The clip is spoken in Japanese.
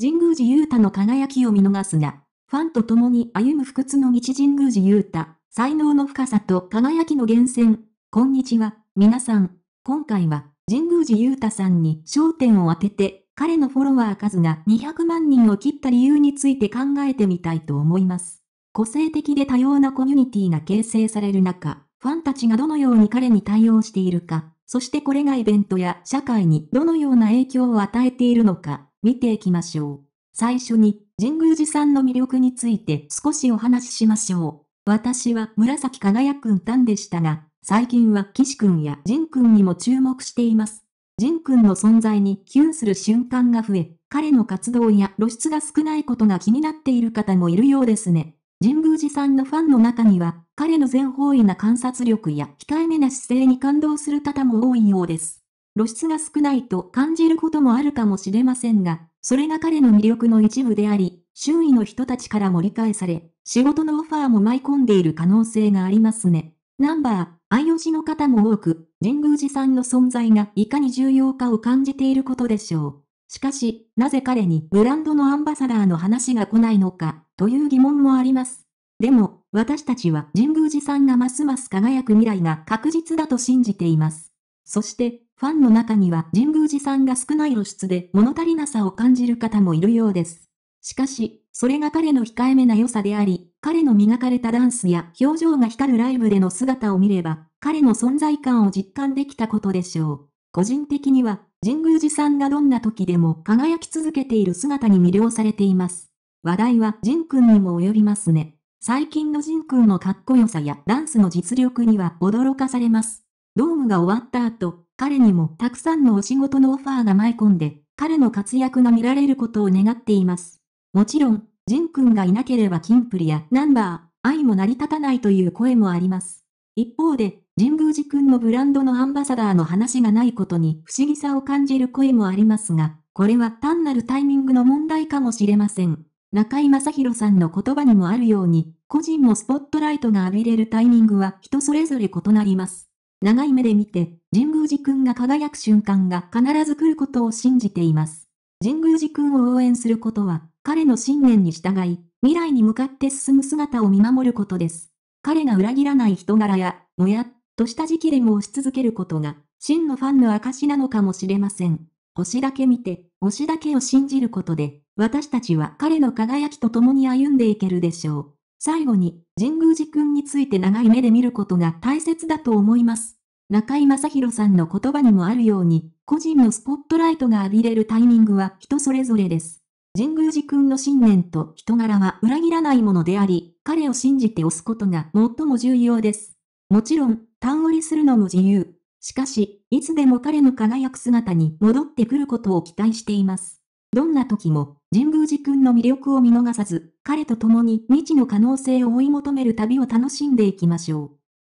神宮寺勇太の輝きを見逃すな。ファンと共に歩む不屈の道神宮寺勇太、才能の深さと輝きの源泉。こんにちは、皆さん。今回は、神宮寺勇太さんに焦点を当てて、彼のフォロワー数が200万人を切った理由について考えてみたいと思います。個性的で多様なコミュニティが形成される中、ファンたちがどのように彼に対応しているか、そしてこれがイベントや社会にどのような影響を与えているのか、見ていきましょう。最初に、神宮寺さんの魅力について少しお話ししましょう。私は紫輝くんたんでしたが、最近は岸くんや仁くんにも注目しています。仁くんの存在にキュンする瞬間が増え、彼の活動や露出が少ないことが気になっている方もいるようですね。神宮寺さんのファンの中には、彼の全方位な観察力や控えめな姿勢に感動する方も多いようです。露出が少ないと感じることもあるかもしれませんが、それが彼の魅力の一部であり、周囲の人たちからも理解され、仕事のオファーも舞い込んでいる可能性がありますね。ナンバー、愛用しの方も多く、神宮寺さんの存在がいかに重要かを感じていることでしょう。しかし、なぜ彼にブランドのアンバサダーの話が来ないのか、という疑問もあります。でも、私たちは神宮寺さんがますます輝く未来が確実だと信じています。そして、ファンの中には神宮寺さんが少ない露出で物足りなさを感じる方もいるようです。しかし、それが彼の控えめな良さであり、彼の磨かれたダンスや表情が光るライブでの姿を見れば、彼の存在感を実感できたことでしょう。個人的には、神宮寺さんがどんな時でも輝き続けている姿に魅了されています。話題は仁君にも及びますね。最近の仁君のかっこよさやダンスの実力には驚かされます。ドームが終わった後、彼にもたくさんのお仕事のオファーが舞い込んで、彼の活躍が見られることを願っています。もちろん、ジン君がいなければキンプリやナンバー、愛も成り立たないという声もあります。一方で、神宮寺君のブランドのアンバサダーの話がないことに不思議さを感じる声もありますが、これは単なるタイミングの問題かもしれません。中井正宏さんの言葉にもあるように、個人もスポットライトが浴びれるタイミングは人それぞれ異なります。長い目で見て、神宮寺君が輝く瞬間が必ず来ることを信じています。神宮寺君を応援することは、彼の信念に従い、未来に向かって進む姿を見守ることです。彼が裏切らない人柄や、もやっとした時期でも押し続けることが、真のファンの証なのかもしれません。星だけ見て、星だけを信じることで、私たちは彼の輝きと共に歩んでいけるでしょう。最後に、神宮寺君について長い目で見ることが大切だと思います。中井正宏さんの言葉にもあるように、個人のスポットライトが浴びれるタイミングは人それぞれです。神宮寺君の信念と人柄は裏切らないものであり、彼を信じて押すことが最も重要です。もちろん、単折りするのも自由。しかし、いつでも彼の輝く姿に戻ってくることを期待しています。どんな時も、神宮寺くんの魅力を見逃さず、彼と共に未知の可能性を追い求める旅を楽しんでいきましょう。